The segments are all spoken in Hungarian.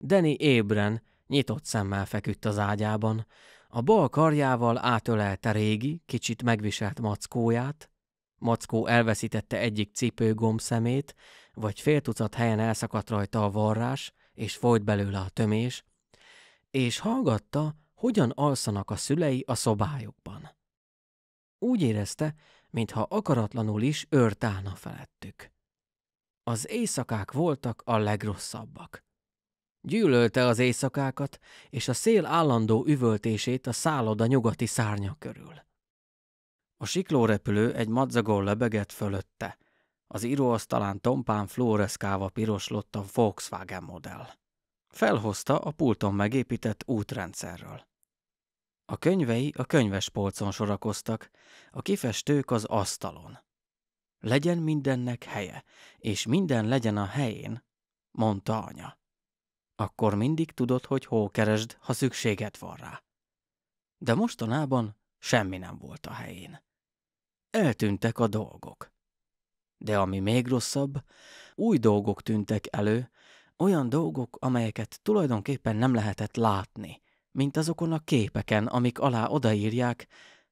Deni ébren, nyitott szemmel feküdt az ágyában, a bal karjával átölelte régi, kicsit megviselt mackóját, Mackó elveszítette egyik cipőgomb szemét, vagy fél tucat helyen elszakadt rajta a varrás, és folyt belőle a tömés, és hallgatta, hogyan alszanak a szülei a szobájukban. Úgy érezte, mintha akaratlanul is őrt állna felettük. Az éjszakák voltak a legrosszabbak. Gyűlölte az éjszakákat és a szél állandó üvöltését a szálloda nyugati szárnya körül. A siklórepülő egy madzagon lebegett fölötte, az íróasztalán tompán flóreszkáva piroslott a Volkswagen modell. Felhozta a pulton megépített útrendszerről. A könyvei a könyvespolcon sorakoztak, a kifestők az asztalon. Legyen mindennek helye, és minden legyen a helyén, mondta anya akkor mindig tudod, hogy hol keresd, ha szükséged van rá. De mostanában semmi nem volt a helyén. Eltűntek a dolgok. De ami még rosszabb, új dolgok tűntek elő, olyan dolgok, amelyeket tulajdonképpen nem lehetett látni, mint azokon a képeken, amik alá odaírják,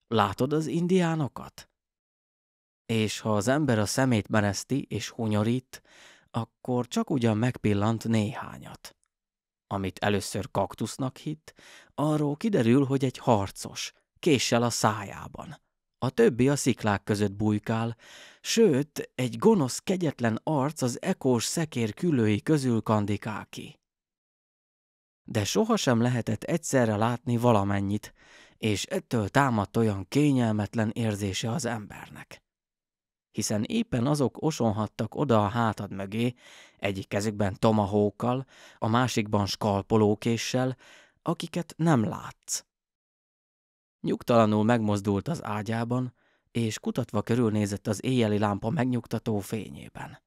látod az indiánokat? És ha az ember a szemét meneszti és hunyorít, akkor csak ugyan megpillant néhányat amit először kaktusznak hitt, arról kiderül, hogy egy harcos, késsel a szájában. A többi a sziklák között bujkál, sőt, egy gonosz, kegyetlen arc az ekós szekér külői közül kandikál ki. De sohasem lehetett egyszerre látni valamennyit, és ettől támadt olyan kényelmetlen érzése az embernek hiszen éppen azok osonhattak oda a hátad mögé, egyik kezükben tomahókkal, a másikban skalpolókéssel, akiket nem látsz. Nyugtalanul megmozdult az ágyában, és kutatva körülnézett az éjjeli lámpa megnyugtató fényében.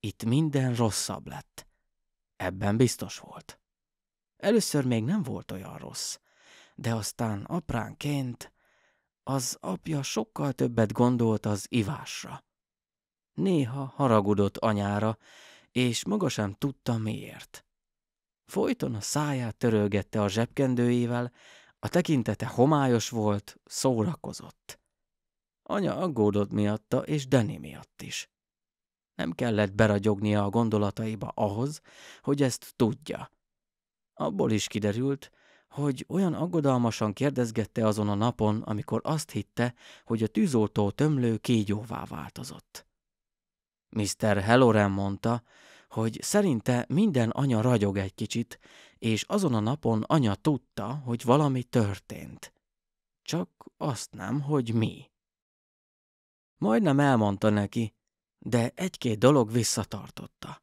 Itt minden rosszabb lett. Ebben biztos volt. Először még nem volt olyan rossz, de aztán apránként az apja sokkal többet gondolt az ivásra. Néha haragudott anyára, és maga sem tudta miért. Folyton a száját törölgette a zsebkendőjével, a tekintete homályos volt, szórakozott. Anya aggódott miatta, és Deni miatt is. Nem kellett beragyognia a gondolataiba ahhoz, hogy ezt tudja. Abból is kiderült, hogy olyan aggodalmasan kérdezgette azon a napon, amikor azt hitte, hogy a tűzoltó tömlő kígyóvá változott. Mr. Halloran mondta, hogy szerinte minden anya ragyog egy kicsit, és azon a napon anya tudta, hogy valami történt. Csak azt nem, hogy mi. Majdnem elmondta neki, de egy-két dolog visszatartotta.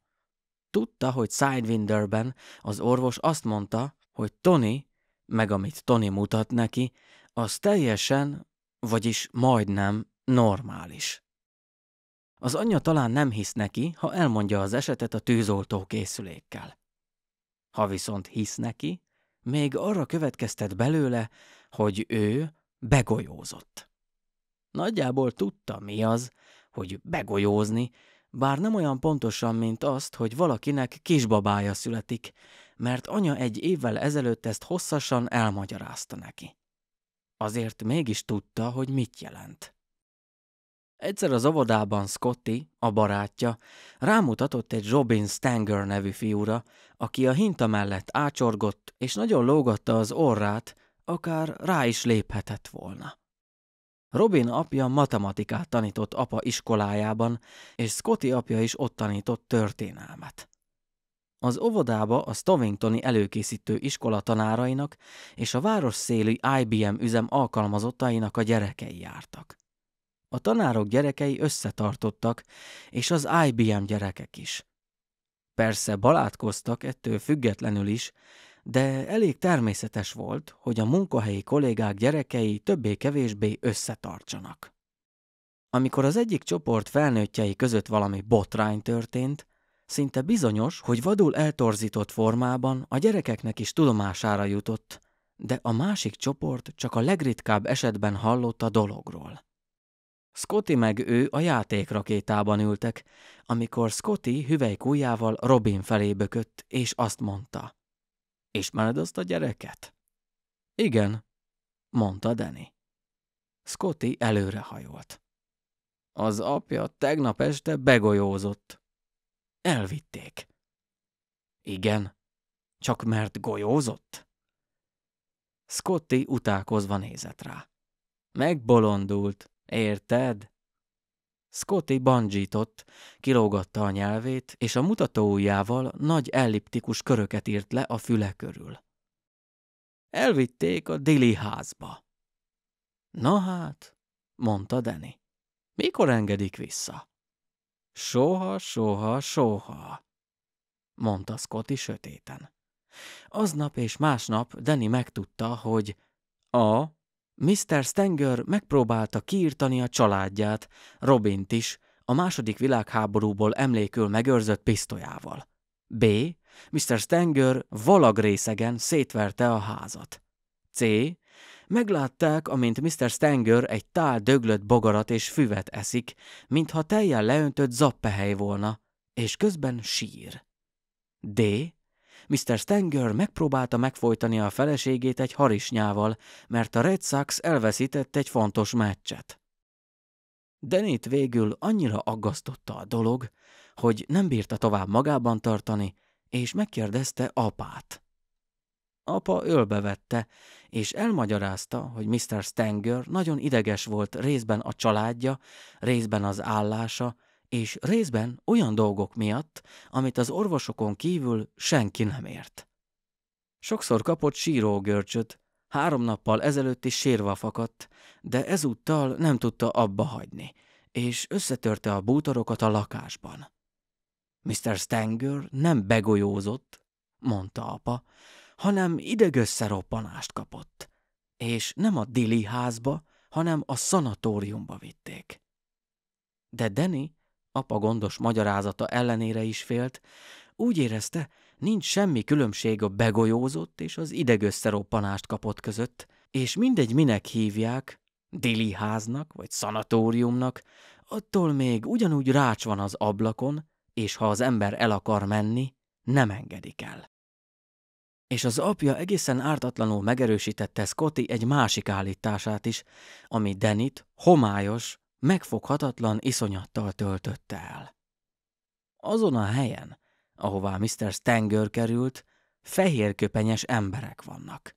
Tudta, hogy Sidewinderben az orvos azt mondta, hogy Tony meg amit Tony mutat neki, az teljesen, vagyis majdnem normális. Az anyja talán nem hisz neki, ha elmondja az esetet a tűzoltó készülékkel. Ha viszont hisz neki, még arra következtet belőle, hogy ő begolyózott. Nagyjából tudta, mi az, hogy begolyózni, bár nem olyan pontosan, mint azt, hogy valakinek kisbabája születik, mert anya egy évvel ezelőtt ezt hosszasan elmagyarázta neki. Azért mégis tudta, hogy mit jelent. Egyszer az óvodában Scotty, a barátja, rámutatott egy Robin Stanger nevű fiúra, aki a hinta mellett ácsorgott, és nagyon lógatta az orrát, akár rá is léphetett volna. Robin apja matematikát tanított apa iskolájában, és Scotty apja is ott tanított történelmet. Az óvodába a Stovingtoni előkészítő iskola tanárainak és a város széli IBM üzem alkalmazottainak a gyerekei jártak. A tanárok gyerekei összetartottak, és az IBM gyerekek is. Persze balátkoztak ettől függetlenül is, de elég természetes volt, hogy a munkahelyi kollégák gyerekei többé-kevésbé összetartsanak. Amikor az egyik csoport felnőttjei között valami botrány történt, Szinte bizonyos, hogy vadul eltorzított formában a gyerekeknek is tudomására jutott, de a másik csoport csak a legritkább esetben hallott a dologról. Scotty meg ő a játékrakétában ültek, amikor Scotty hüvelykújjával Robin felé bökött, és azt mondta. Ismered azt a gyereket? Igen, mondta Danny. Scotty előrehajolt. Az apja tegnap este begolyózott, Elvitték. Igen, csak mert golyózott? Scotty utálkozva nézett rá. Megbolondult, érted? Scotty bandzsított, kilógatta a nyelvét, és a mutatóujjával nagy elliptikus köröket írt le a füle körül. Elvitték a Dili házba. Na hát, mondta Deni. Mikor engedik vissza? Soha, soha, soha, mondta Scotty sötéten. Aznap és másnap Danny megtudta, hogy a. Mr. Stenger megpróbálta kiirtani a családját, Robint is, a második világháborúból emlékül megőrzött pisztolyával. B. Mr. Stenger valagrészegen szétverte a házat. C. Meglátták, amint Mr. Stanger egy tál döglött bogarat és füvet eszik, mintha teljel leöntött zappehely volna, és közben sír. D. Mr. Stanger megpróbálta megfojtani a feleségét egy harisnyával, mert a Red Sox elveszített egy fontos meccset. Denit végül annyira aggasztotta a dolog, hogy nem bírta tovább magában tartani, és megkérdezte apát. Apa vette, és elmagyarázta, hogy Mr. Stenger nagyon ideges volt részben a családja, részben az állása, és részben olyan dolgok miatt, amit az orvosokon kívül senki nem ért. Sokszor kapott sírógörcsöt, három nappal ezelőtt is sírva fakadt, de ezúttal nem tudta abba hagyni, és összetörte a bútorokat a lakásban. Mr. Stenger nem begolyózott, mondta apa, hanem idegösszeroppanást kapott, és nem a Dili házba, hanem a szanatóriumba vitték. De Deni, apa gondos magyarázata ellenére is félt, úgy érezte, nincs semmi különbség a begolyózott és az idegösszeroppanást kapott között, és mindegy minek hívják, Dili háznak vagy szanatóriumnak, attól még ugyanúgy rács van az ablakon, és ha az ember el akar menni, nem engedik el. És az apja egészen ártatlanul megerősítette Scotty egy másik állítását is, ami Denit homályos, megfoghatatlan iszonyattal töltötte el. Azon a helyen, ahová Mr. Stanger került, fehérköpenyes emberek vannak.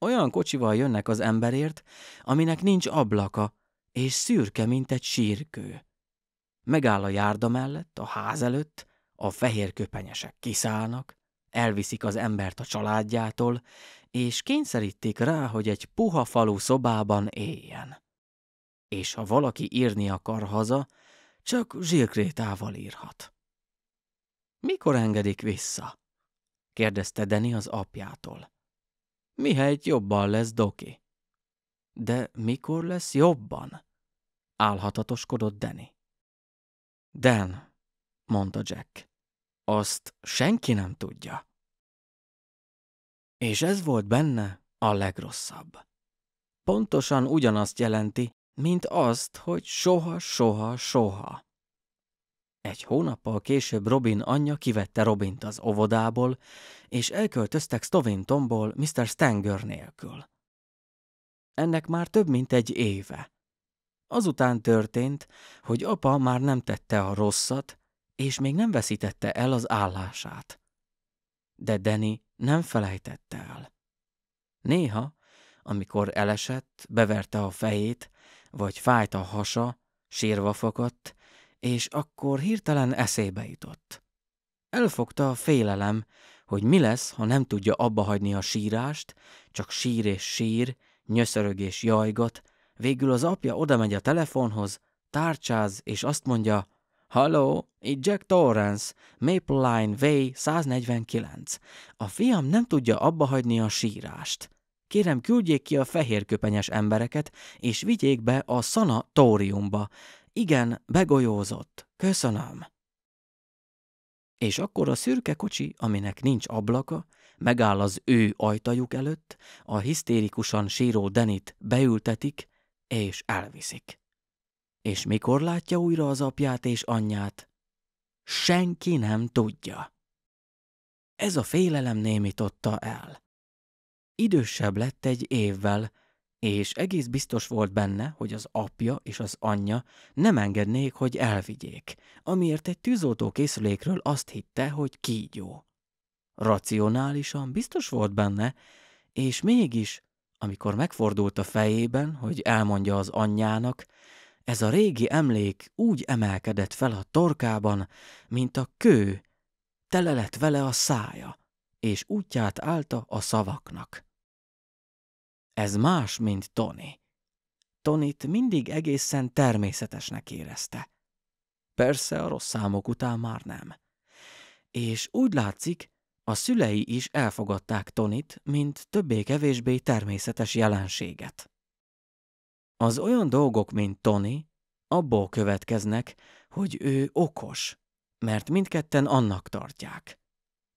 Olyan kocsival jönnek az emberért, aminek nincs ablaka, és szürke, mint egy sírkő. Megáll a járda mellett, a ház előtt, a fehérköpenyesek kiszállnak, elviszik az embert a családjától, és kényszerítik rá, hogy egy puha falu szobában éljen. És ha valaki írni akar haza, csak zsírkrétával írhat. Mikor engedik vissza? kérdezte Deni az apjától. Mihelyt jobban lesz Doki. De mikor lesz jobban? Álhatatoskodott Deni. Den, mondta Jack azt senki nem tudja. És ez volt benne a legrosszabb. Pontosan ugyanazt jelenti, mint azt, hogy soha, soha, soha. Egy hónappal később Robin anyja kivette Robint az óvodából, és elköltöztek Stovintomból Mr. Stanger nélkül. Ennek már több mint egy éve. Azután történt, hogy apa már nem tette a rosszat, és még nem veszítette el az állását. De Deni nem felejtette el. Néha, amikor elesett, beverte a fejét, vagy fájt a hasa, sírva fakadt, és akkor hirtelen eszébe jutott. Elfogta a félelem, hogy mi lesz, ha nem tudja abbahagyni a sírást, csak sír és sír, nyöszörög és jajgat, végül az apja odamegy a telefonhoz, tárcsáz és azt mondja, Halló, itt Jack Torrance, Maple Line Way 149. A fiam nem tudja abba hagyni a sírást. Kérem, küldjék ki a fehérköpenyes embereket, és vigyék be a szanatóriumba. Igen, begolyózott. Köszönöm. És akkor a szürke kocsi, aminek nincs ablaka, megáll az ő ajtajuk előtt, a hisztérikusan síró Denit beültetik, és elviszik. És mikor látja újra az apját és anyját? Senki nem tudja. Ez a félelem némította el. Idősebb lett egy évvel, és egész biztos volt benne, hogy az apja és az anyja nem engednék, hogy elvigyék, amiért egy tűzoltó készülékről azt hitte, hogy kígyó. Racionálisan biztos volt benne, és mégis, amikor megfordult a fejében, hogy elmondja az anyjának, ez a régi emlék úgy emelkedett fel a torkában, mint a kő, tele lett vele a szája, és útját állta a szavaknak. Ez más, mint Tony. Tonit mindig egészen természetesnek érezte. Persze a rossz számok után már nem. És úgy látszik, a szülei is elfogadták Tonit, mint többé-kevésbé természetes jelenséget. Az olyan dolgok, mint Tony, abból következnek, hogy ő okos, mert mindketten annak tartják.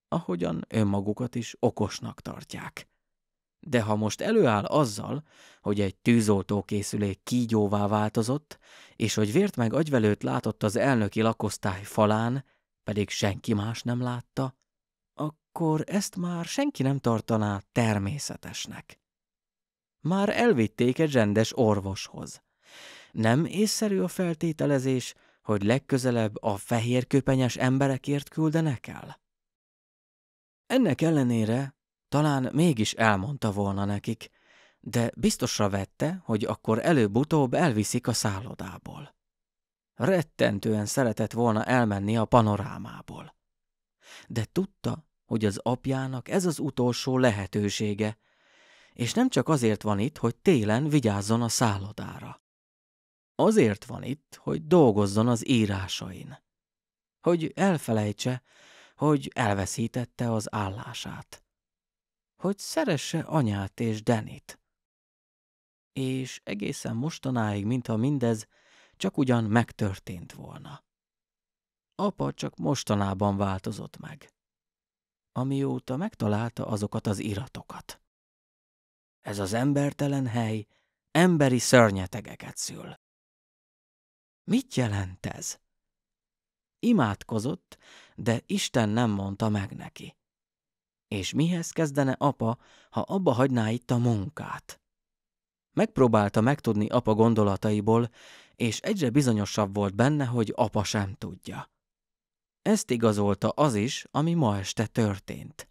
Ahogyan önmagukat is okosnak tartják. De ha most előáll azzal, hogy egy tűzoltókészülék kígyóvá változott, és hogy vért meg agyvelőt látott az elnöki lakosztály falán, pedig senki más nem látta, akkor ezt már senki nem tartaná természetesnek. Már elvitték egy rendes orvoshoz. Nem észszerű a feltételezés, hogy legközelebb a fehér köpenyes emberekért küldenek el? Ennek ellenére talán mégis elmondta volna nekik, de biztosra vette, hogy akkor előbb-utóbb elviszik a szállodából. Rettentően szeretett volna elmenni a panorámából. De tudta, hogy az apjának ez az utolsó lehetősége, és nem csak azért van itt, hogy télen vigyázzon a szállodára. Azért van itt, hogy dolgozzon az írásain. Hogy elfelejtse, hogy elveszítette az állását. Hogy szeresse anyát és Denit. És egészen mostanáig, mintha mindez csak ugyan megtörtént volna. Apa csak mostanában változott meg, amióta megtalálta azokat az iratokat. Ez az embertelen hely emberi szörnyetegeket szül. Mit jelent ez? Imádkozott, de Isten nem mondta meg neki. És mihez kezdene apa, ha abba hagyná itt a munkát? Megpróbálta megtudni apa gondolataiból, és egyre bizonyosabb volt benne, hogy apa sem tudja. Ezt igazolta az is, ami ma este történt.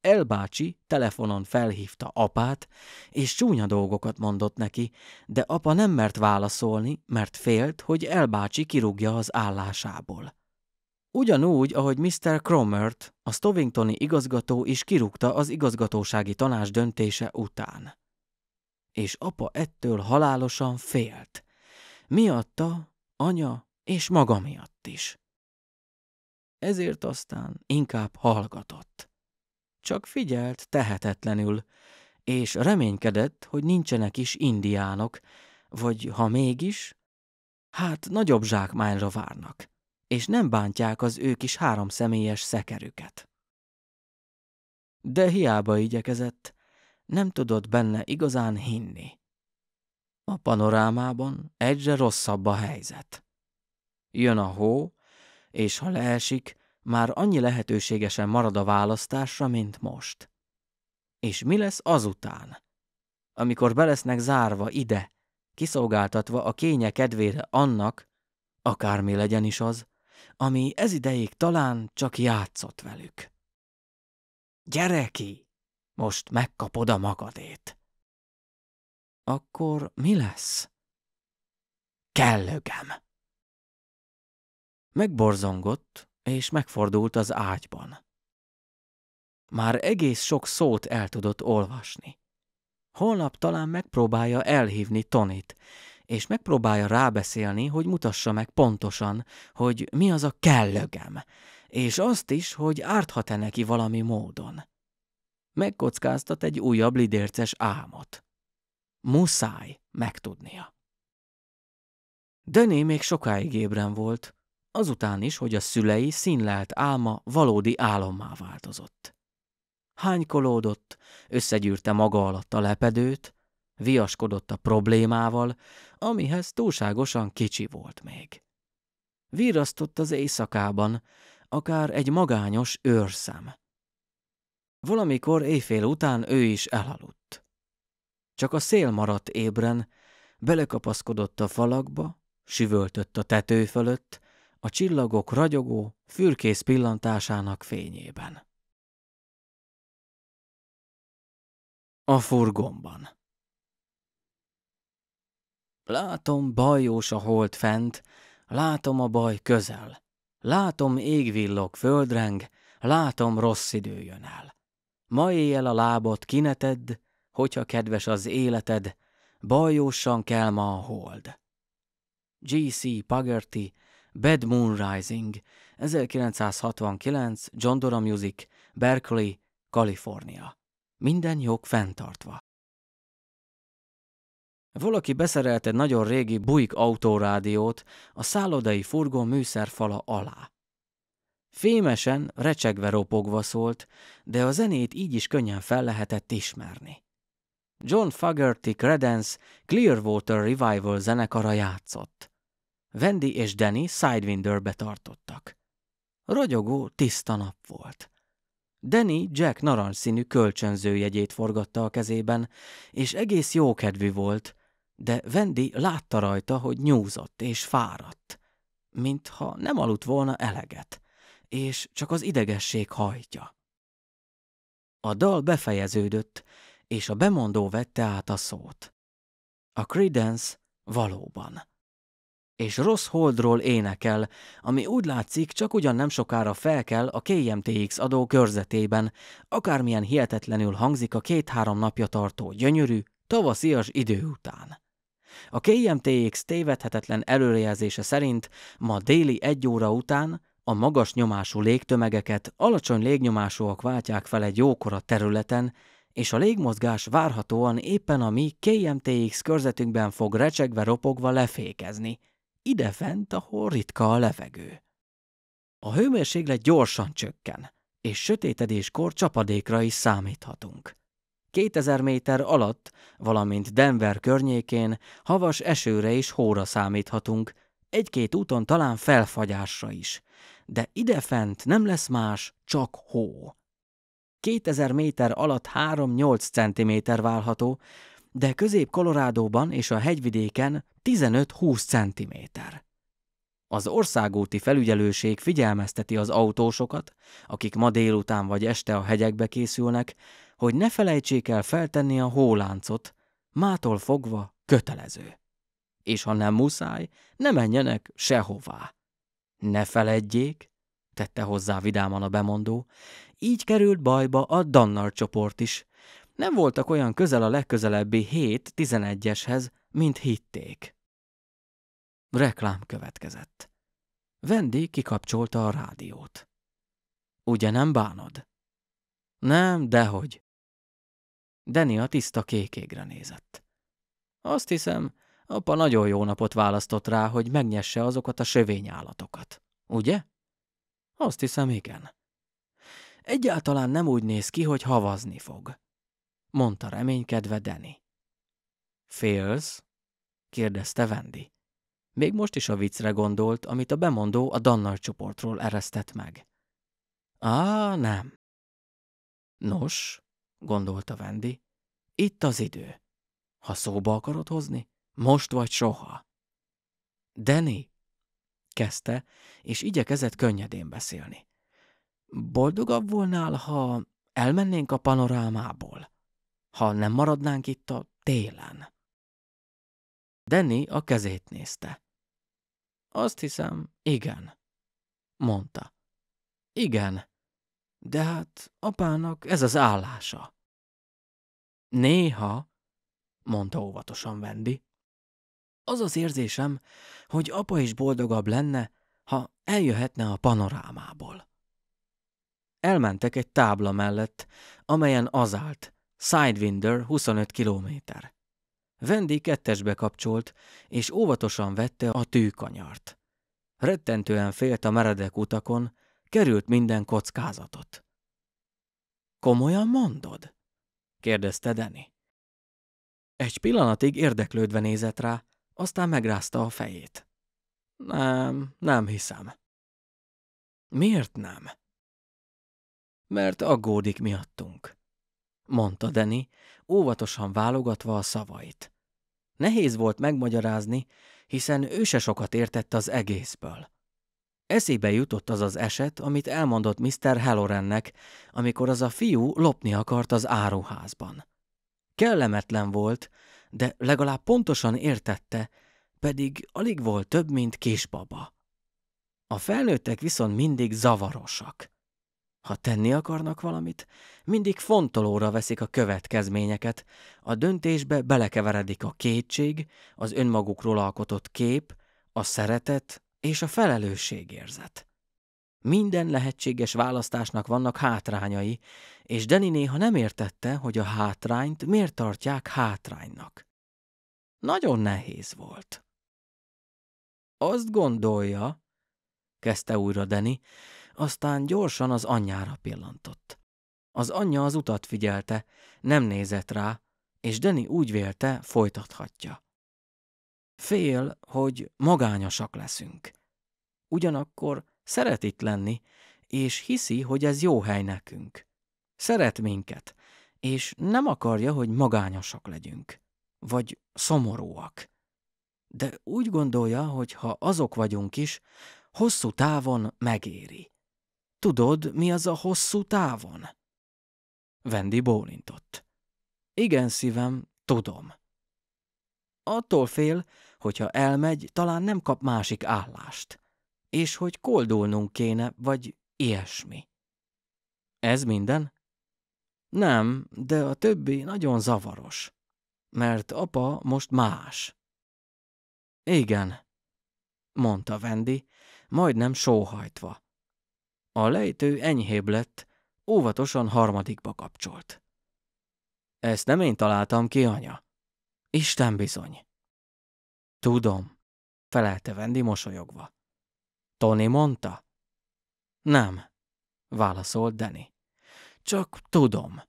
Elbácsi telefonon felhívta apát, és csúnya dolgokat mondott neki, de apa nem mert válaszolni, mert félt, hogy Elbácsi kirúgja az állásából. Ugyanúgy, ahogy Mr. Cromert, a Stovingtoni igazgató is kirúgta az igazgatósági tanács döntése után. És apa ettől halálosan félt. Miatta, anya és maga miatt is. Ezért aztán inkább hallgatott csak figyelt tehetetlenül, és reménykedett, hogy nincsenek is indiánok, vagy ha mégis, hát nagyobb zsákmányra várnak, és nem bántják az is három háromszemélyes szekerüket. De hiába igyekezett, nem tudott benne igazán hinni. A panorámában egyre rosszabb a helyzet. Jön a hó, és ha leesik, már annyi lehetőségesen marad a választásra, mint most. És mi lesz azután? Amikor belesznek zárva ide, kiszolgáltatva a kénye kedvére annak, akármi legyen is az, ami ez ideig talán csak játszott velük. Gyere ki! Most megkapod a magadét. Akkor mi lesz? Kellögem! Megborzongott, és megfordult az ágyban. Már egész sok szót el tudott olvasni. Holnap talán megpróbálja elhívni Tonit, és megpróbálja rábeszélni, hogy mutassa meg pontosan, hogy mi az a kellögem, és azt is, hogy árthat-e neki valami módon. Megkockáztat egy újabb lidérces álmot. Muszáj megtudnia. Döné még sokáig ébren volt, azután is, hogy a szülei színlelt álma valódi álommá változott. Hánykolódott, összegyűrte maga alatt a lepedőt, viaskodott a problémával, amihez túlságosan kicsi volt még. Virasztott az éjszakában, akár egy magányos őrszem. Valamikor éjfél után ő is elaludt. Csak a szél maradt ébren, belekapaszkodott a falakba, süvöltött a tető fölött, a csillagok ragyogó, fürkész pillantásának fényében. A furgomban Látom bajós a hold fent, látom a baj közel, látom égvillog földreng, látom rossz idő jön el. Ma éjjel a lábot kineted, hogyha kedves az életed, bajósan kell ma a hold. G.C. Pagerty Bad Moon Rising, 1969, John Dora Music, Berkeley, Kalifornia. Minden jog fenntartva. Valaki beszerelt egy nagyon régi Buick autórádiót a szállodai furgon műszerfala alá. Fémesen, recsegve ropogva szólt, de a zenét így is könnyen fel lehetett ismerni. John Fogerty Credence Clearwater Revival zenekara játszott. Wendy és Danny Sidewinderbe tartottak. Ragyogó, tiszta nap volt. Danny Jack narancsszínű kölcsönzőjegyét forgatta a kezében, és egész jókedvű volt, de Wendy látta rajta, hogy nyúzott és fáradt, mintha nem aludt volna eleget, és csak az idegesség hajtja. A dal befejeződött, és a bemondó vette át a szót. A Credence valóban és rossz holdról énekel, ami úgy látszik, csak ugyan nem sokára felkel a KMTX adó körzetében, akármilyen hihetetlenül hangzik a két-három napja tartó gyönyörű, tavaszias idő után. A KMTX tévedhetetlen előrejelzése szerint ma déli egy óra után a magas nyomású légtömegeket alacsony légnyomásúak váltják fel egy jókora területen, és a légmozgás várhatóan éppen a mi KMTX körzetünkben fog recsegve ropogva lefékezni – idefent, ahol ritka a levegő. A hőmérséklet gyorsan csökken, és sötétedéskor csapadékra is számíthatunk. 2000 méter alatt, valamint Denver környékén havas esőre és hóra számíthatunk, egy-két úton talán felfagyásra is, de idefent nem lesz más, csak hó. 2000 méter alatt 3-8 cm válható, de közép-kolorádóban és a hegyvidéken 15-20 cm. Az országúti felügyelőség figyelmezteti az autósokat, akik ma délután vagy este a hegyekbe készülnek, hogy ne felejtsék el feltenni a hóláncot, mától fogva kötelező. És ha nem muszáj, ne menjenek sehová. Ne feledjék, tette hozzá vidáman a bemondó, így került bajba a Dannar csoport is, nem voltak olyan közel a legközelebbi 7-11-eshez, mint hitték. Reklám következett. Vendi kikapcsolta a rádiót. Ugye nem bánod? Nem, dehogy. Deni a tiszta kékégre nézett. Azt hiszem, apa nagyon jó napot választott rá, hogy megnyesse azokat a állatokat. Ugye? Azt hiszem, igen. Egyáltalán nem úgy néz ki, hogy havazni fog mondta reménykedve Deni. Félsz? kérdezte Vendi. Még most is a viccre gondolt, amit a bemondó a Dannal csoportról eresztett meg. Á, nem. Nos, gondolta Vendi, itt az idő. Ha szóba akarod hozni, most vagy soha. Deni, kezdte, és igyekezett könnyedén beszélni. Boldogabb volnál, ha elmennénk a panorámából? ha nem maradnánk itt a télen. Denny a kezét nézte. Azt hiszem, igen, mondta. Igen, de hát apának ez az állása. Néha, mondta óvatosan Vendi, az az érzésem, hogy apa is boldogabb lenne, ha eljöhetne a panorámából. Elmentek egy tábla mellett, amelyen az állt, Sidewinder 25 kilométer. Vendi kettesbe kapcsolt, és óvatosan vette a tűkanyart. Rettentően félt a meredek utakon, került minden kockázatot. Komolyan mondod? kérdezte Deni. Egy pillanatig érdeklődve nézett rá, aztán megrázta a fejét. Nem, nem hiszem. Miért nem? Mert aggódik miattunk mondta Deni, óvatosan válogatva a szavait. Nehéz volt megmagyarázni, hiszen ő se sokat értett az egészből. Eszébe jutott az az eset, amit elmondott Mr. Hellorennek, amikor az a fiú lopni akart az áruházban. Kellemetlen volt, de legalább pontosan értette, pedig alig volt több, mint kisbaba. A felnőttek viszont mindig zavarosak. Ha tenni akarnak valamit, mindig fontolóra veszik a következményeket, a döntésbe belekeveredik a kétség, az önmagukról alkotott kép, a szeretet és a felelősségérzet. Minden lehetséges választásnak vannak hátrányai, és Deni néha nem értette, hogy a hátrányt miért tartják hátránynak. Nagyon nehéz volt. Azt gondolja, kezdte újra Deni, aztán gyorsan az anyjára pillantott. Az anyja az utat figyelte, nem nézett rá, és Deni úgy vélte, folytathatja. Fél, hogy magányosak leszünk. Ugyanakkor szeret itt lenni, és hiszi, hogy ez jó hely nekünk. Szeret minket, és nem akarja, hogy magányosak legyünk, vagy szomorúak. De úgy gondolja, hogy ha azok vagyunk is, hosszú távon megéri. Tudod, mi az a hosszú távon? Vendi bólintott. Igen, szívem, tudom. Attól fél, hogyha elmegy, talán nem kap másik állást, és hogy koldulnunk kéne, vagy ilyesmi. Ez minden? Nem, de a többi nagyon zavaros, mert apa most más. Igen, mondta Vendi, majdnem sóhajtva. A lejtő enyhébb lett, óvatosan harmadikba kapcsolt. Ezt nem én találtam ki, anya. Isten bizony. Tudom, felelte Vendi mosolyogva. Tony mondta? Nem, válaszolt Danny. Csak tudom.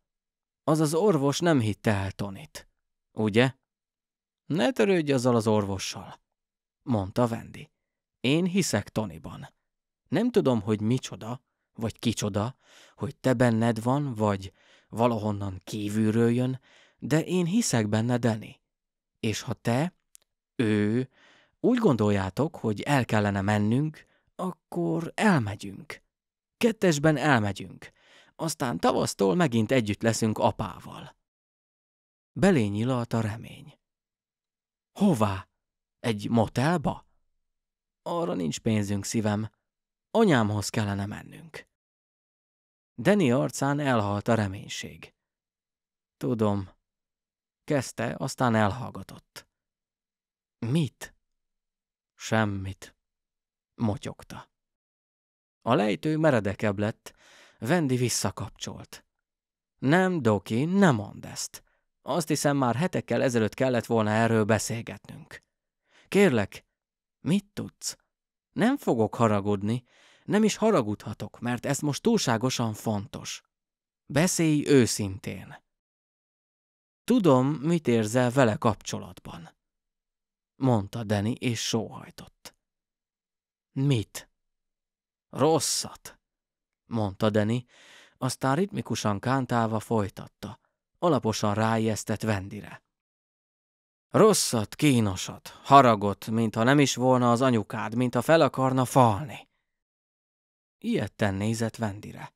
Az az orvos nem hitte el Tonit. Ugye? Ne törődj azzal az orvossal, mondta Vendi. Én hiszek Toniban. Nem tudom, hogy micsoda, vagy kicsoda, hogy te benned van, vagy valahonnan kívülről jön, de én hiszek benne, Deni. És ha te, ő, úgy gondoljátok, hogy el kellene mennünk, akkor elmegyünk. Kettesben elmegyünk. Aztán tavasztól megint együtt leszünk apával. Belé nyilalt a remény. Hová? Egy motelba? Arra nincs pénzünk, szívem anyámhoz kellene mennünk. Deni arcán elhalt a reménység. Tudom. Kezdte, aztán elhallgatott. Mit? Semmit. Motyogta. A lejtő meredekebb lett, Vendi visszakapcsolt. Nem, Doki, nem mondd ezt. Azt hiszem már hetekkel ezelőtt kellett volna erről beszélgetnünk. Kérlek, mit tudsz? Nem fogok haragudni, nem is haragudhatok, mert ez most túlságosan fontos. Beszélj őszintén. Tudom, mit érzel vele kapcsolatban, mondta Deni, és sóhajtott. Mit? Rosszat, mondta Deni, aztán ritmikusan kántálva folytatta, alaposan ráijesztett Vendire. Rosszat, kínosat, haragot, mintha nem is volna az anyukád, mintha fel akarna falni. Ilyetten nézett Vendire.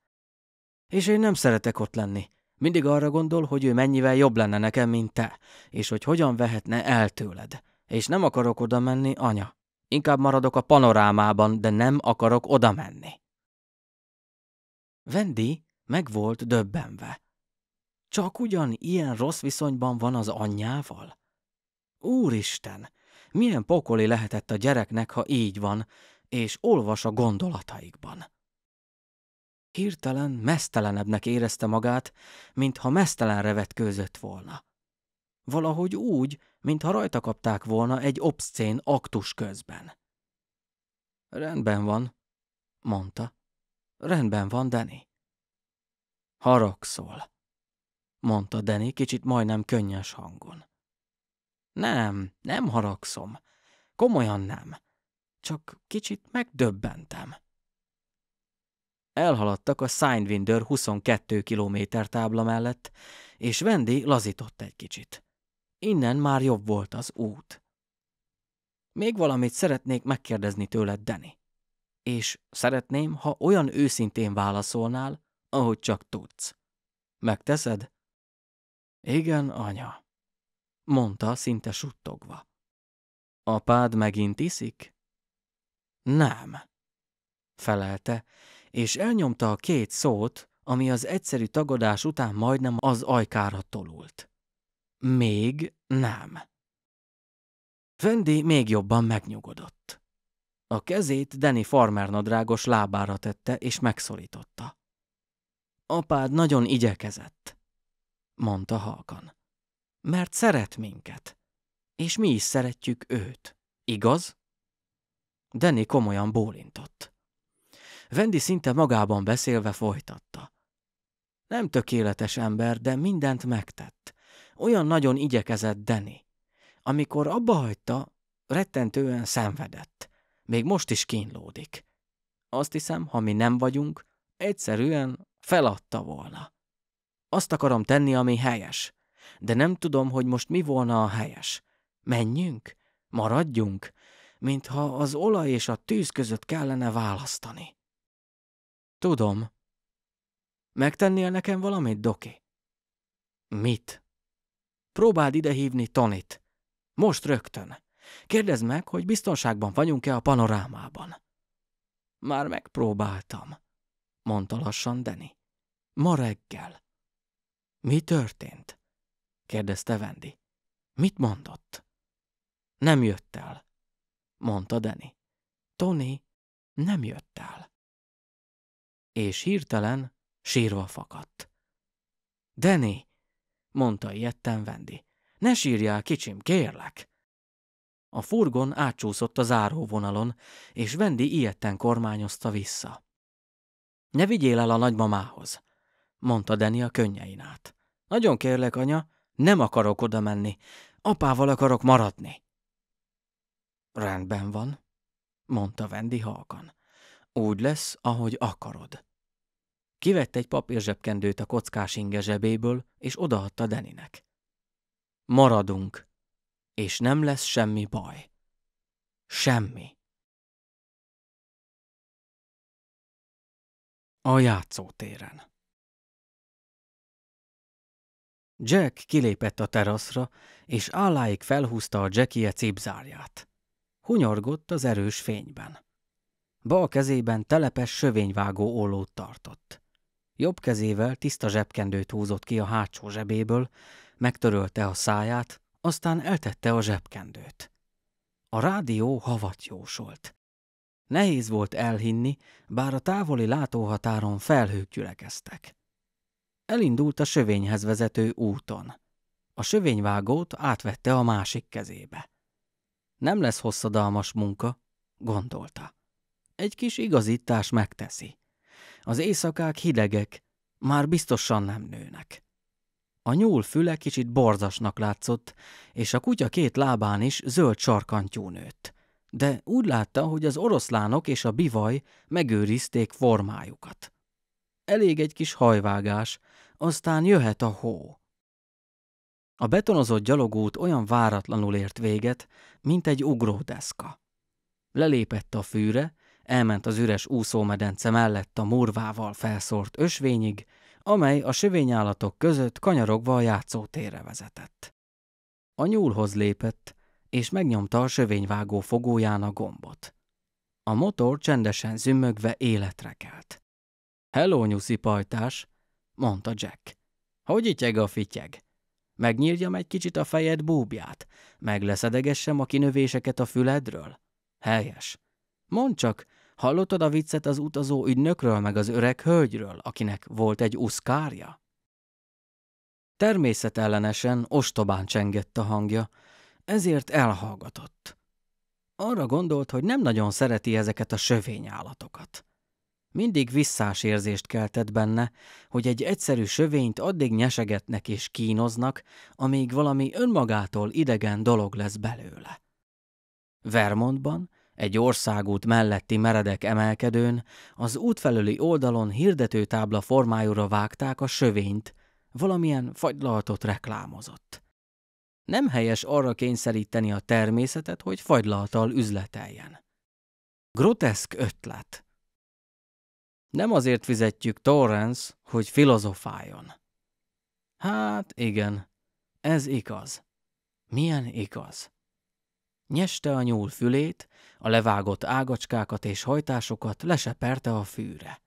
És én nem szeretek ott lenni. Mindig arra gondol, hogy ő mennyivel jobb lenne nekem, mint te, és hogy hogyan vehetne el tőled. És nem akarok oda menni, anya. Inkább maradok a panorámában, de nem akarok oda menni. Vendi meg volt döbbenve. Csak ugyan ilyen rossz viszonyban van az anyjával? Úristen, milyen pokoli lehetett a gyereknek, ha így van, és olvas a gondolataikban. Hirtelen mesztelenebbnek érezte magát, mintha mesztelenre vetkőzött volna. Valahogy úgy, mintha rajta kapták volna egy obszcén aktus közben. Rendben van, mondta. Rendben van, Deni. Haragszol, mondta Deni, kicsit majdnem könnyes hangon. Nem, nem haragszom. Komolyan nem csak kicsit megdöbbentem. Elhaladtak a Seinwinder 22 km tábla mellett, és Wendy lazított egy kicsit. Innen már jobb volt az út. Még valamit szeretnék megkérdezni tőled, Danny. És szeretném, ha olyan őszintén válaszolnál, ahogy csak tudsz. Megteszed? Igen, anya, mondta szinte suttogva. Apád megint iszik? Nem, felelte, és elnyomta a két szót, ami az egyszerű tagadás után majdnem az ajkára tolult. Még nem. Vendi még jobban megnyugodott. A kezét Danny farmer nadrágos lábára tette és megszorította. Apád nagyon igyekezett, mondta halkan. Mert szeret minket, és mi is szeretjük őt, igaz? Danny komolyan bólintott. Vendi szinte magában beszélve folytatta. Nem tökéletes ember, de mindent megtett. Olyan nagyon igyekezett Danny. Amikor abba hagyta, rettentően szenvedett. Még most is kínlódik. Azt hiszem, ha mi nem vagyunk, egyszerűen feladta volna. Azt akarom tenni, ami helyes. De nem tudom, hogy most mi volna a helyes. Menjünk? Maradjunk? mintha az olaj és a tűz között kellene választani. Tudom. Megtennél nekem valamit, Doki? Mit? Próbáld idehívni Tonit. Most rögtön. Kérdezd meg, hogy biztonságban vagyunk-e a panorámában. Már megpróbáltam, mondta lassan Deni. Ma reggel. Mi történt? kérdezte Vendi. Mit mondott? Nem jött el mondta Deni. Tony, nem jött el. És hirtelen sírva fakadt. Deni, mondta ijedten Vendi, ne sírjál, kicsim, kérlek. A furgon átcsúszott a záróvonalon, és Vendi ijedten kormányozta vissza. Ne vigyél el a nagymamához, mondta Deni a könnyein át. Nagyon kérlek, anya, nem akarok oda menni. Apával akarok maradni. Rendben van, mondta Vendi halkan. Úgy lesz, ahogy akarod. Kivett egy papírzsebkendőt a kockás inge zsebéből, és odaadta Deninek. Maradunk, és nem lesz semmi baj. Semmi. A játszótéren Jack kilépett a teraszra, és álláig felhúzta a Jackie cipzárját hunyorgott az erős fényben. Bal kezében telepes sövényvágó ollót tartott. Jobb kezével tiszta zsebkendőt húzott ki a hátsó zsebéből, megtörölte a száját, aztán eltette a zsebkendőt. A rádió havat jósolt. Nehéz volt elhinni, bár a távoli látóhatáron felhők gyülekeztek. Elindult a sövényhez vezető úton. A sövényvágót átvette a másik kezébe. Nem lesz hosszadalmas munka, gondolta. Egy kis igazítás megteszi. Az éjszakák hidegek, már biztosan nem nőnek. A nyúl füle kicsit borzasnak látszott, és a kutya két lábán is zöld sarkantyú nőtt. De úgy látta, hogy az oroszlánok és a bivaj megőrizték formájukat. Elég egy kis hajvágás, aztán jöhet a hó. A betonozott gyalogút olyan váratlanul ért véget, mint egy ugródeszka. Lelépett a fűre, elment az üres úszómedence mellett a murvával felszórt ösvényig, amely a sövényállatok között kanyarogva a játszótérre vezetett. A nyúlhoz lépett, és megnyomta a sövényvágó fogóján a gombot. A motor csendesen zümmögve életre kelt. – Hello, nyuszi pajtás! – mondta Jack. – Hogy ityeg a fityeg? Megnyírjam egy kicsit a fejed búbját? Megleszedegessem a kinövéseket a füledről? Helyes. Mondd csak, hallottad a viccet az utazó ügynökről meg az öreg hölgyről, akinek volt egy uszkárja? Természetellenesen ostobán csengett a hangja, ezért elhallgatott. Arra gondolt, hogy nem nagyon szereti ezeket a sövény állatokat. Mindig visszás érzést keltett benne, hogy egy egyszerű sövényt addig nyesegetnek és kínoznak, amíg valami önmagától idegen dolog lesz belőle. Vermontban, egy országút melletti meredek emelkedőn, az útfelüli oldalon hirdetőtábla formájúra vágták a sövényt, valamilyen fagylaltot reklámozott. Nem helyes arra kényszeríteni a természetet, hogy fagylaltal üzleteljen. Groteszk ötlet. Nem azért fizetjük Torrance, hogy filozofáljon. Hát igen, ez igaz. Milyen igaz? Nyeste a nyúl fülét, a levágott ágacskákat és hajtásokat leseperte a fűre.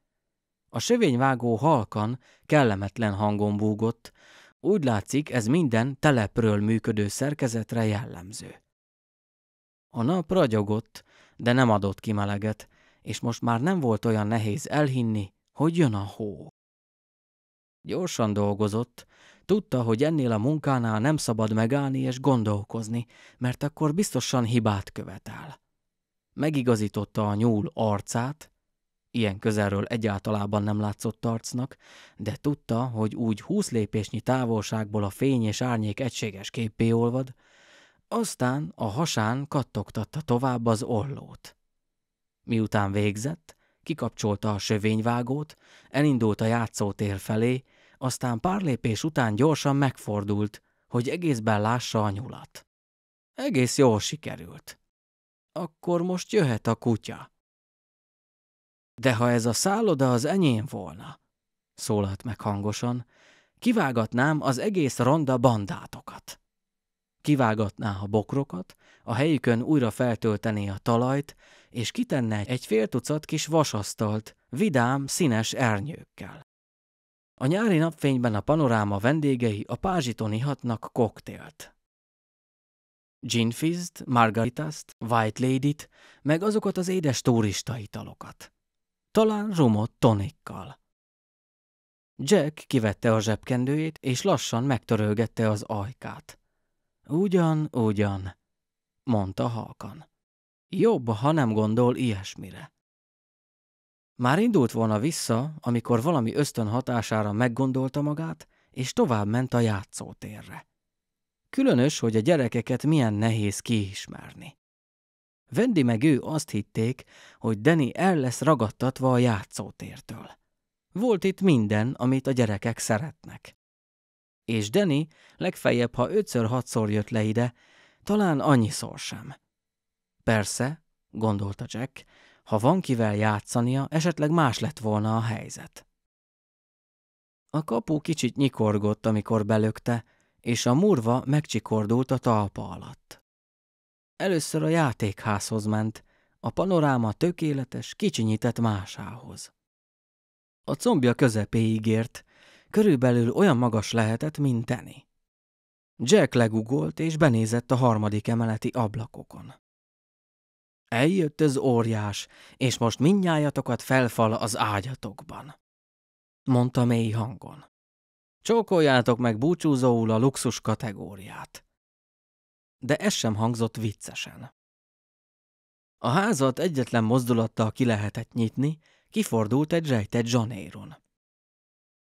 A sövényvágó halkan, kellemetlen hangon búgott, úgy látszik ez minden telepről működő szerkezetre jellemző. A nap ragyogott, de nem adott ki meleget, és most már nem volt olyan nehéz elhinni, hogy jön a hó. Gyorsan dolgozott, tudta, hogy ennél a munkánál nem szabad megállni és gondolkozni, mert akkor biztosan hibát követel. Megigazította a nyúl arcát, ilyen közelről egyáltalában nem látszott arcnak, de tudta, hogy úgy húsz lépésnyi távolságból a fény és árnyék egységes képé olvad, aztán a hasán kattogtatta tovább az ollót. Miután végzett, kikapcsolta a sövényvágót, elindult a játszótér felé, aztán pár lépés után gyorsan megfordult, hogy egészben lássa a nyulat. Egész jól sikerült. Akkor most jöhet a kutya. De ha ez a szálloda az enyém volna, szólalt meg hangosan, kivágatnám az egész ronda bandátokat kivágatná a bokrokat, a helyükön újra feltöltené a talajt, és kitenne egy fél tucat kis vasasztalt, vidám, színes ernyőkkel. A nyári napfényben a panoráma vendégei a pázsiton ihatnak koktélt. Gin fizzt, margaritaszt, white lady-t, meg azokat az édes turista italokat. Talán rumot tonikkal. Jack kivette a zsebkendőjét, és lassan megtörölgette az ajkát. Ugyan, ugyan, mondta halkan. Jobb, ha nem gondol ilyesmire. Már indult volna vissza, amikor valami ösztön hatására meggondolta magát, és tovább ment a játszótérre. Különös, hogy a gyerekeket milyen nehéz kiismerni. Vendi meg ő azt hitték, hogy Deni el lesz ragadtatva a játszótértől. Volt itt minden, amit a gyerekek szeretnek. És Danny legfeljebb, ha ötször-hatszor jött le ide, talán annyiszor sem. Persze, gondolta Jack, ha van kivel játszania, esetleg más lett volna a helyzet. A kapu kicsit nyikorgott, amikor belökte, és a murva megcsikordult a talpa alatt. Először a játékházhoz ment, a panoráma tökéletes, kicsinyített másához. A combja közepéig ért, körülbelül olyan magas lehetett, mint Danny. Jack legugolt és benézett a harmadik emeleti ablakokon. Eljött az óriás, és most mindnyájatokat felfal az ágyatokban, mondta mély hangon. Csókoljátok meg búcsúzóul a luxus kategóriát. De ez sem hangzott viccesen. A házat egyetlen mozdulattal ki lehetett nyitni, kifordult egy rejtett zsanéron.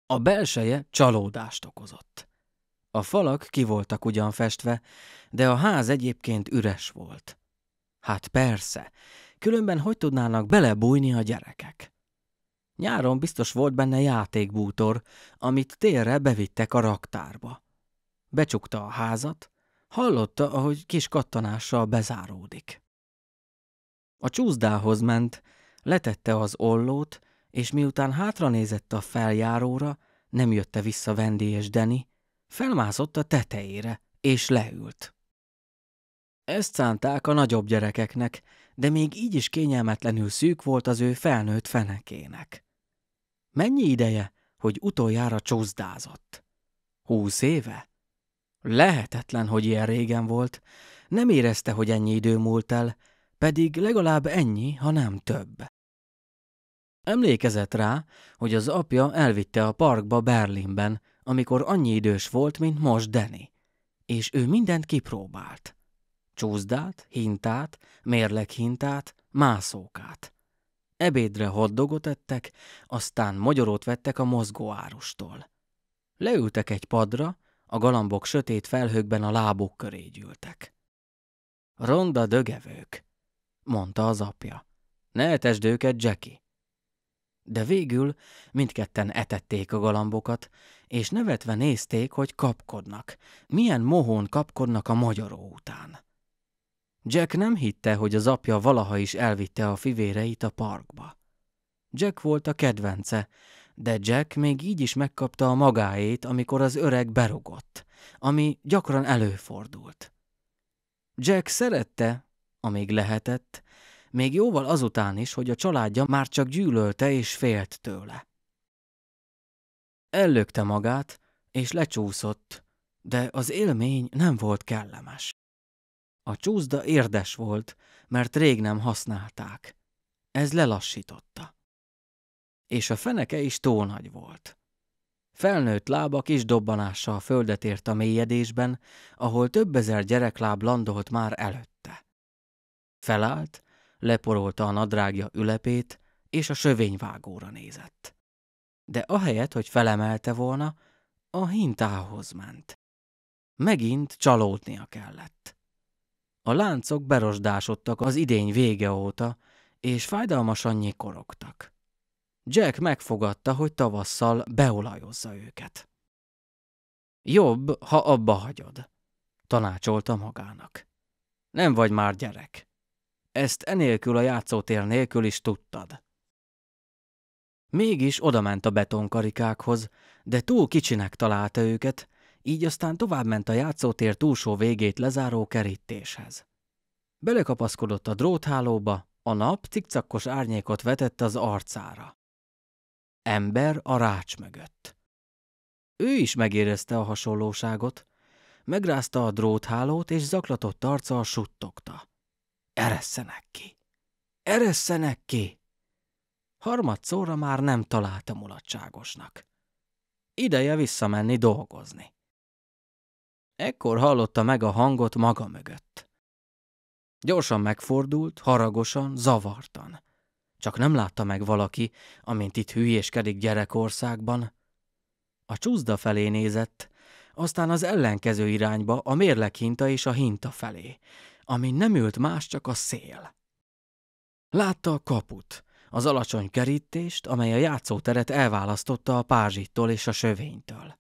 A belseje csalódást okozott. A falak ki voltak ugyan festve, de a ház egyébként üres volt. Hát persze, különben hogy tudnának belebújni a gyerekek? Nyáron biztos volt benne játékbútor, amit térre bevittek a raktárba. Becsukta a házat, hallotta, ahogy kis kattanással bezáródik. A csúzdához ment, letette az ollót, és miután hátranézett a feljáróra, nem jötte vissza vendéges Deni, felmászott a tetejére, és leült. Ezt szánták a nagyobb gyerekeknek, de még így is kényelmetlenül szűk volt az ő felnőtt fenekének. Mennyi ideje, hogy utoljára csúszdázott? Húsz éve? Lehetetlen, hogy ilyen régen volt. Nem érezte, hogy ennyi idő múlt el, pedig legalább ennyi, ha nem több. Emlékezett rá, hogy az apja elvitte a parkba Berlinben, amikor annyi idős volt, mint most Danny. És ő mindent kipróbált. Csúszdát, hintát, mérleghintát, mászókát. Ebédre hoddogot ettek, aztán magyarót vettek a mozgóárustól. Leültek egy padra, a galambok sötét felhőkben a lábuk köré gyűltek. Ronda dögevők, mondta az apja. Ne etesd őket, Jackie. De végül mindketten etették a galambokat, és nevetve nézték, hogy kapkodnak. Milyen mohón kapkodnak a magyaró után. Jack nem hitte, hogy az apja valaha is elvitte a fivéreit a parkba. Jack volt a kedvence, de Jack még így is megkapta a magáét, amikor az öreg berugott, ami gyakran előfordult. Jack szerette, amíg lehetett, még jóval azután is, hogy a családja már csak gyűlölte és félt tőle. Ellökte magát, és lecsúszott, de az élmény nem volt kellemes. A csúszda érdes volt, mert rég nem használták. Ez lelassította. És a feneke is tónagy volt. Felnőtt lábak is dobbanással földet ért a mélyedésben, ahol több ezer gyerekláb landolt már előtte. Felállt, leporolta a nadrágja ülepét, és a sövényvágóra nézett. De ahelyett, hogy felemelte volna, a hintához ment. Megint csalódnia kellett. A láncok berosdásodtak az idény vége óta, és fájdalmasan nyikorogtak. Jack megfogadta, hogy tavasszal beolajozza őket. Jobb, ha abba hagyod, tanácsolta magának. Nem vagy már gyerek. Ezt enélkül a játszótér nélkül is tudtad. Mégis odament a betonkarikákhoz, de túl kicsinek találta őket, így aztán továbbment a játszótér túlsó végét lezáró kerítéshez. Belekapaszkodott a dróthálóba, a nap cikcakos árnyékot vetett az arcára. Ember a rács mögött. Ő is megérezte a hasonlóságot, megrázta a dróthálót és zaklatott a suttogta. Eresszenek ki! Eresszenek ki! Harmadszóra már nem találta mulatságosnak. Ideje visszamenni dolgozni. Ekkor hallotta meg a hangot maga mögött. Gyorsan megfordult, haragosan, zavartan. Csak nem látta meg valaki, amint itt hülyéskedik gyerekországban. A csúszda felé nézett, aztán az ellenkező irányba, a mérlek hinta és a hinta felé, ami nem ült más, csak a szél. Látta a kaput, az alacsony kerítést, amely a játszóteret elválasztotta a pázsittól és a sövénytől.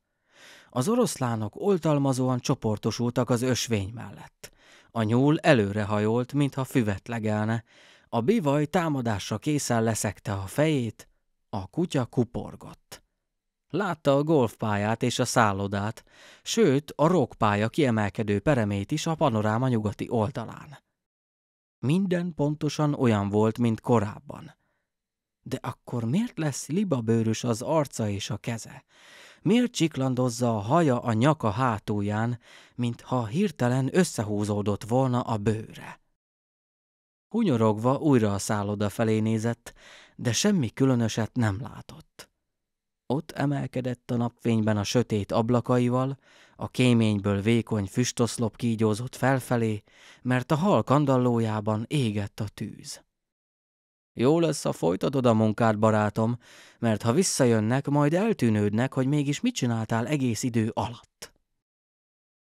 Az oroszlánok oltalmazóan csoportosultak az ösvény mellett. A nyúl előrehajolt, mintha füvet legelne, a bivaj támadásra készen leszekte a fejét, a kutya kuporgott. Látta a golfpályát és a szállodát, sőt a rockpálya kiemelkedő peremét is a panoráma nyugati oldalán. Minden pontosan olyan volt, mint korábban. De akkor miért lesz libabőrös az arca és a keze? Miért csiklandozza a haja a nyaka hátulján, mintha hirtelen összehúzódott volna a bőre? Hunyorogva újra a szálloda felé nézett, de semmi különöset nem látott. Ott emelkedett a napfényben a sötét ablakaival, a kéményből vékony füstoszlop kígyózott felfelé, mert a hal kandallójában égett a tűz. Jó lesz, ha folytatod a munkát, barátom, mert ha visszajönnek, majd eltűnődnek, hogy mégis mit csináltál egész idő alatt.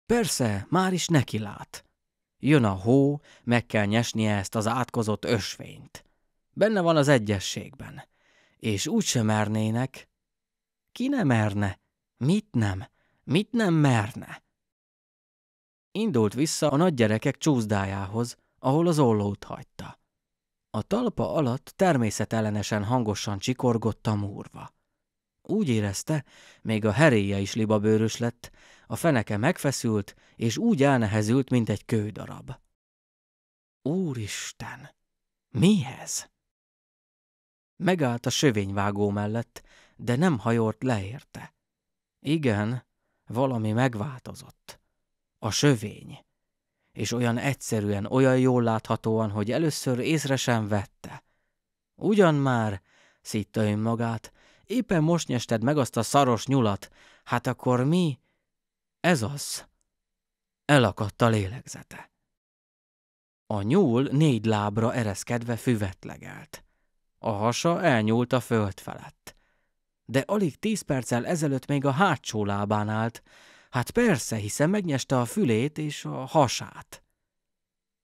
Persze, már is neki lát. Jön a hó, meg kell nyesnie ezt az átkozott ösvényt. Benne van az egyességben. És úgy sem mernének, ki nem merne? Mit nem? Mit nem merne? Indult vissza a nagygyerekek csúszdájához, ahol az ollót hagyta. A talpa alatt természetellenesen hangosan csikorgott a múrva. Úgy érezte, még a heréje is libabőrös lett, a feneke megfeszült, és úgy elnehezült, mint egy kődarab. Úristen! Mi ez? Megállt a sövényvágó mellett, de nem hajolt leérte. Igen, valami megváltozott. A sövény. És olyan egyszerűen, olyan jól láthatóan, hogy először észre sem vette. Ugyan már, szitta önmagát, éppen most nyested meg azt a szaros nyulat, hát akkor mi? Ez az. Elakadt a lélegzete. A nyúl négy lábra ereszkedve füvetlegelt. A hasa elnyúlt a föld felett de alig tíz perccel ezelőtt még a hátsó lábán állt. Hát persze, hiszen megnyeste a fülét és a hasát.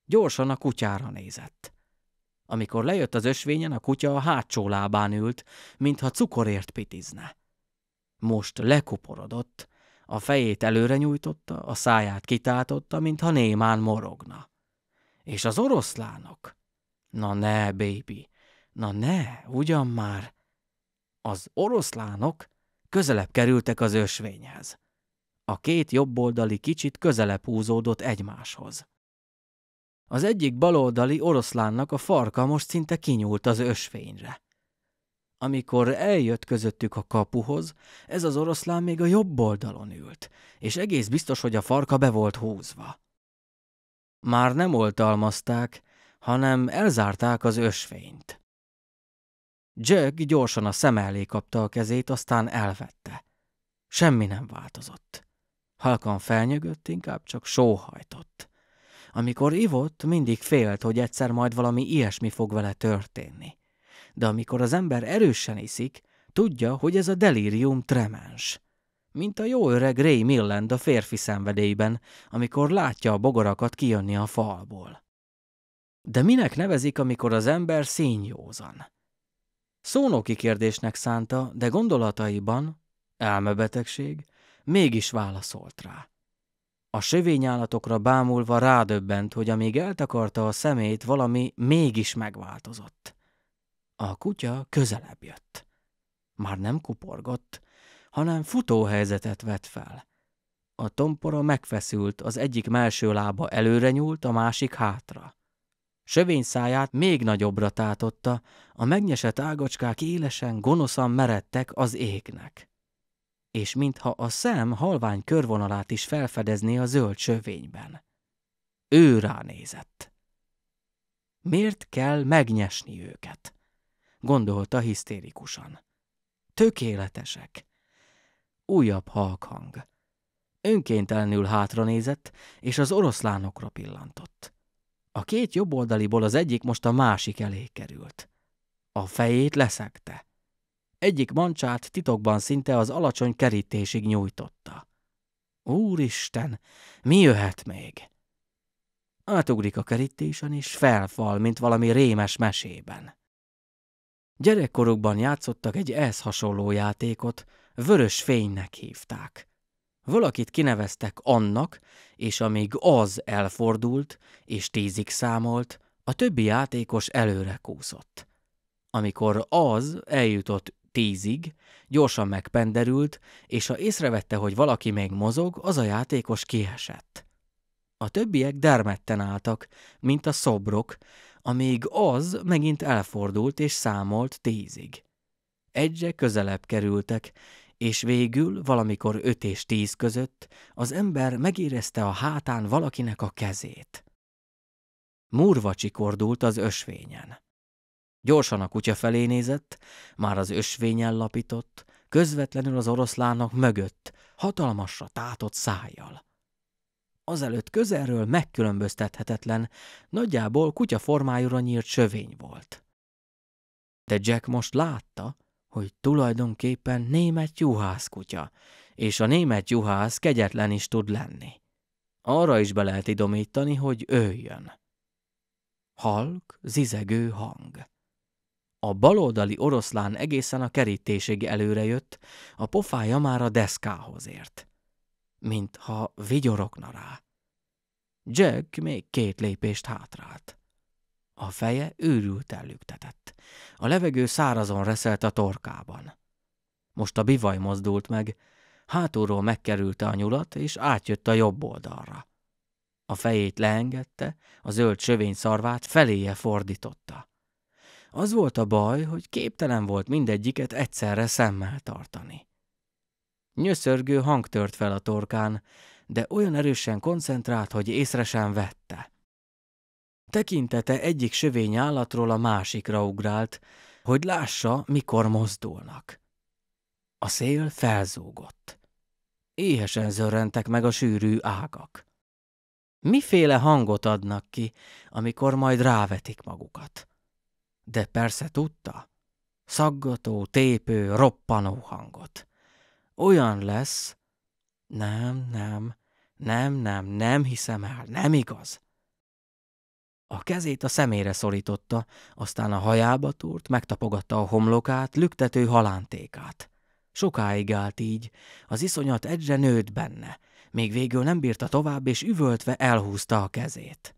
Gyorsan a kutyára nézett. Amikor lejött az ösvényen, a kutya a hátsó lábán ült, mintha cukorért pitizne. Most lekuporodott, a fejét előre nyújtotta, a száját kitátotta, mintha némán morogna. És az oroszlánok? Na ne, baby, na ne, ugyan már! Az oroszlánok közelebb kerültek az ösvényhez. A két jobboldali kicsit közelebb húzódott egymáshoz. Az egyik baloldali oroszlánnak a farka most szinte kinyúlt az ösvényre. Amikor eljött közöttük a kapuhoz, ez az oroszlán még a jobb oldalon ült, és egész biztos, hogy a farka be volt húzva. Már nem oltalmazták, hanem elzárták az ösvényt. Jack gyorsan a szem elé kapta a kezét, aztán elvette. Semmi nem változott. Halkan felnyögött, inkább csak sóhajtott. Amikor ivott, mindig félt, hogy egyszer majd valami ilyesmi fog vele történni. De amikor az ember erősen iszik, tudja, hogy ez a delírium tremens. Mint a jó öreg Ray Milland a férfi szenvedélyben, amikor látja a bogarakat kijönni a falból. De minek nevezik, amikor az ember színjózan? Szónoki kérdésnek szánta, de gondolataiban, elmebetegség, mégis válaszolt rá. A sövényállatokra bámulva rádöbbent, hogy amíg eltakarta a szemét, valami mégis megváltozott. A kutya közelebb jött. Már nem kuporgott, hanem futóhelyzetet vett fel. A tompora megfeszült, az egyik melső lába előre nyúlt, a másik hátra. Sövény száját még nagyobbra tátotta, a megnyesett ágacskák élesen, gonoszan meredtek az égnek. És mintha a szem halvány körvonalát is felfedezné a zöld sövényben. Ő ránézett. Miért kell megnyesni őket? gondolta hisztérikusan. Tökéletesek. Újabb halkhang. Önkéntelenül hátranézett, és az oroszlánokra pillantott. A két oldaliból az egyik most a másik elé került. A fejét leszegte. Egyik mancsát titokban szinte az alacsony kerítésig nyújtotta. Úristen, mi jöhet még? Átugrik a kerítésen, és felfal, mint valami rémes mesében. Gyerekkorukban játszottak egy ehhez hasonló játékot, vörös fénynek hívták. Valakit kineveztek annak, és amíg az elfordult és tízig számolt, a többi játékos előre kúszott. Amikor az eljutott tízig, gyorsan megpenderült, és ha észrevette, hogy valaki még mozog, az a játékos kiesett. A többiek dermedten álltak, mint a szobrok, amíg az megint elfordult és számolt tízig. Egyre közelebb kerültek, és végül valamikor öt és tíz között az ember megérezte a hátán valakinek a kezét. Múrva csikordult az ösvényen. Gyorsan a kutya felé nézett, már az ösvényen lapított, közvetlenül az oroszlának mögött, hatalmasra tátott szájjal. Azelőtt közelről megkülönböztethetetlen, nagyjából kutya formájúra nyírt sövény volt. De Jack most látta, hogy tulajdonképpen német juhászkutya, és a német juhász kegyetlen is tud lenni. Arra is be lehet idomítani, hogy jön. Halk, zizegő hang. A baloldali oroszlán egészen a kerítésig előrejött, a pofája már a deszkához ért. Mintha vigyorogna rá. Jack még két lépést hátrált. A feje őrült lüktetett. A levegő szárazon reszelt a torkában. Most a bivaj mozdult meg, hátulról megkerülte a nyulat, és átjött a jobb oldalra. A fejét leengedte, a zöld sövény szarvát feléje fordította. Az volt a baj, hogy képtelen volt mindegyiket egyszerre szemmel tartani. Nyöszörgő hang tört fel a torkán, de olyan erősen koncentrált, hogy észre sem vette. Tekintete egyik sövény állatról a másikra ugrált, hogy lássa, mikor mozdulnak. A szél felzúgott. Éhesen zörrentek meg a sűrű ágak. Miféle hangot adnak ki, amikor majd rávetik magukat? De persze tudta. Szaggató, tépő, roppanó hangot. Olyan lesz... Nem, nem, nem, nem, nem hiszem el, nem igaz. A kezét a szemére szorította, aztán a hajába túrt, megtapogatta a homlokát, lüktető halántékát. Sokáig állt így, az iszonyat egyre nőtt benne, még végül nem bírta tovább, és üvöltve elhúzta a kezét.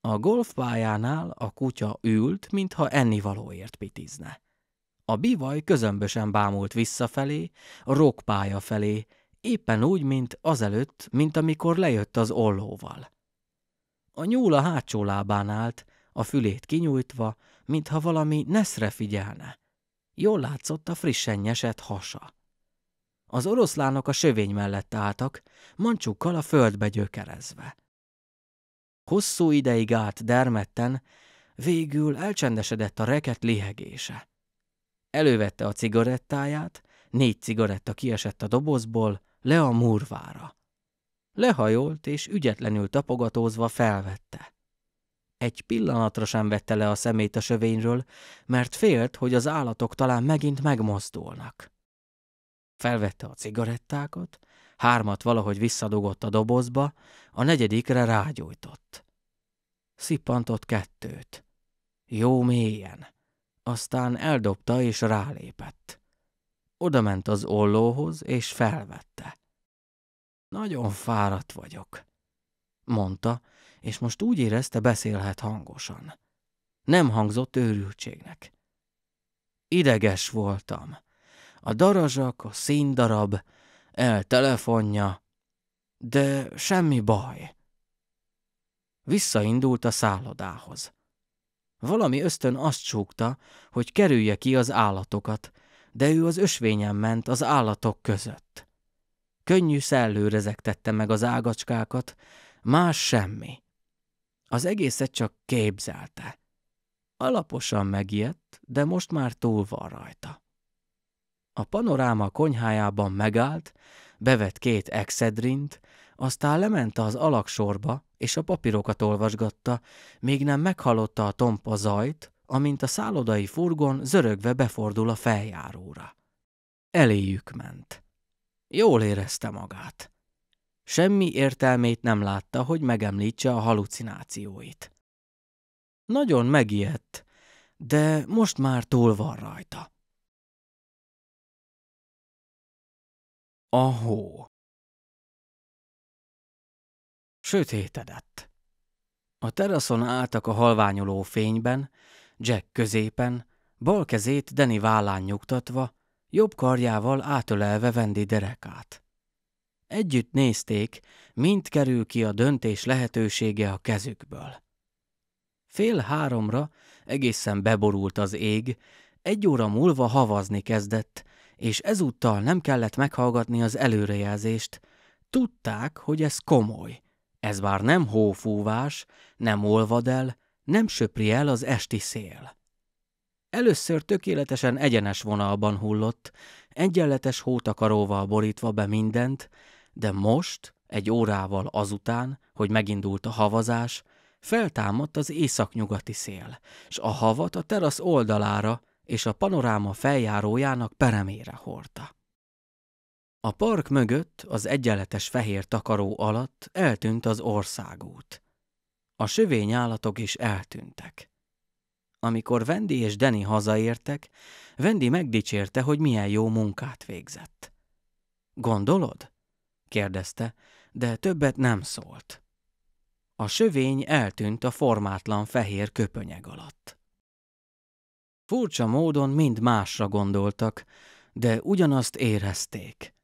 A golfpályánál a kutya ült, mintha ennivalóért pitizne. A bivaj közömbösen bámult visszafelé, a rokpálya felé, éppen úgy, mint azelőtt, mint amikor lejött az ollóval. A nyúl a hátsó lábán állt, a fülét kinyújtva, mintha valami neszre figyelne. Jól látszott a frissen nyesett hasa. Az oroszlánok a sövény mellett álltak, mancsukkal a földbe gyökerezve. Hosszú ideig állt dermedten, végül elcsendesedett a reket lihegése. Elővette a cigarettáját, négy cigaretta kiesett a dobozból, le a murvára. Lehajolt, és ügyetlenül tapogatózva felvette. Egy pillanatra sem vette le a szemét a sövényről, mert félt, hogy az állatok talán megint megmozdulnak. Felvette a cigarettákat, hármat valahogy visszadugott a dobozba, a negyedikre rágyújtott. Szippantott kettőt. Jó mélyen. Aztán eldobta és rálépett. Oda ment az ollóhoz, és felvette. Nagyon fáradt vagyok, mondta, és most úgy érezte, beszélhet hangosan. Nem hangzott őrültségnek. Ideges voltam. A darazsak, a színdarab, eltelefonja, de semmi baj. Visszaindult a szállodához. Valami ösztön azt csúgta, hogy kerülje ki az állatokat, de ő az ösvényen ment az állatok között. Könnyű szellő tette meg az ágacskákat, más semmi. Az egészet csak képzelte. Alaposan megijedt, de most már túl van rajta. A panoráma konyhájában megállt, bevett két excedrint, aztán lement az alaksorba, és a papírokat olvasgatta, még nem meghallotta a tompa zajt, amint a szállodai furgon zörögve befordul a feljáróra. Eléjük ment. Jól érezte magát. Semmi értelmét nem látta, hogy megemlítse a halucinációit. Nagyon megijedt, de most már túl van rajta. A hó Sötétedett. A teraszon álltak a halványoló fényben, Jack középen, bal kezét Deni vállán nyugtatva, jobb karjával átölelve vendi derekát. Együtt nézték, mint kerül ki a döntés lehetősége a kezükből. Fél háromra egészen beborult az ég, egy óra múlva havazni kezdett, és ezúttal nem kellett meghallgatni az előrejelzést. Tudták, hogy ez komoly. Ez már nem hófúvás, nem olvad el, nem söpri el az esti szél. Először tökéletesen egyenes vonalban hullott, egyenletes hótakaróval borítva be mindent, de most, egy órával azután, hogy megindult a havazás, feltámadt az északnyugati szél, s a havat a terasz oldalára és a panoráma feljárójának peremére hordta. A park mögött, az egyenletes fehér takaró alatt eltűnt az országút. A sövény állatok is eltűntek. Amikor Vendi és Deni hazaértek, Vendi megdicsérte, hogy milyen jó munkát végzett. Gondolod? kérdezte, de többet nem szólt. A sövény eltűnt a formátlan fehér köpönyeg alatt. Furcsa módon mind másra gondoltak, de ugyanazt érezték.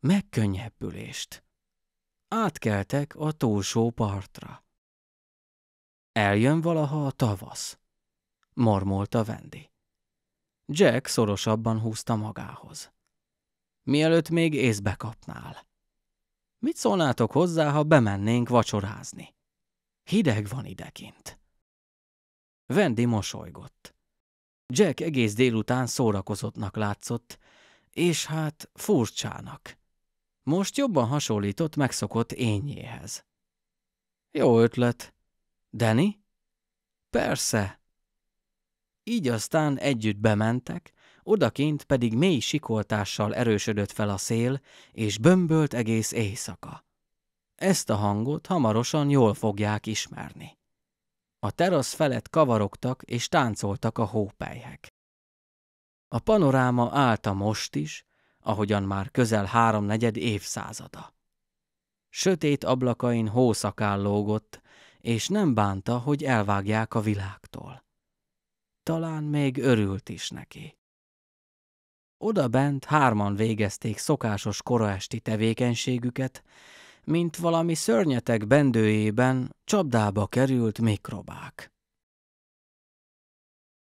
Megkönnyebbülést. Átkeltek a túlsó partra. Eljön valaha a tavasz mormolta Vendi. Jack szorosabban húzta magához. Mielőtt még észbe kapnál. Mit szólnátok hozzá, ha bemennénk vacsorázni? Hideg van idekint. Vendi mosolygott. Jack egész délután szórakozottnak látszott, és hát furcsának. Most jobban hasonlított megszokott ényéhez. Jó ötlet. Danny? Persze, így aztán együtt bementek, odakint pedig mély sikoltással erősödött fel a szél, és bömbölt egész éjszaka. Ezt a hangot hamarosan jól fogják ismerni. A terasz felett kavarogtak és táncoltak a hópelyhek. A panoráma állta most is, ahogyan már közel háromnegyed évszázada. Sötét ablakain hószakán lógott, és nem bánta, hogy elvágják a világtól talán még örült is neki. Oda bent hárman végezték szokásos koraesti tevékenységüket, mint valami szörnyetek bendőjében csapdába került mikrobák.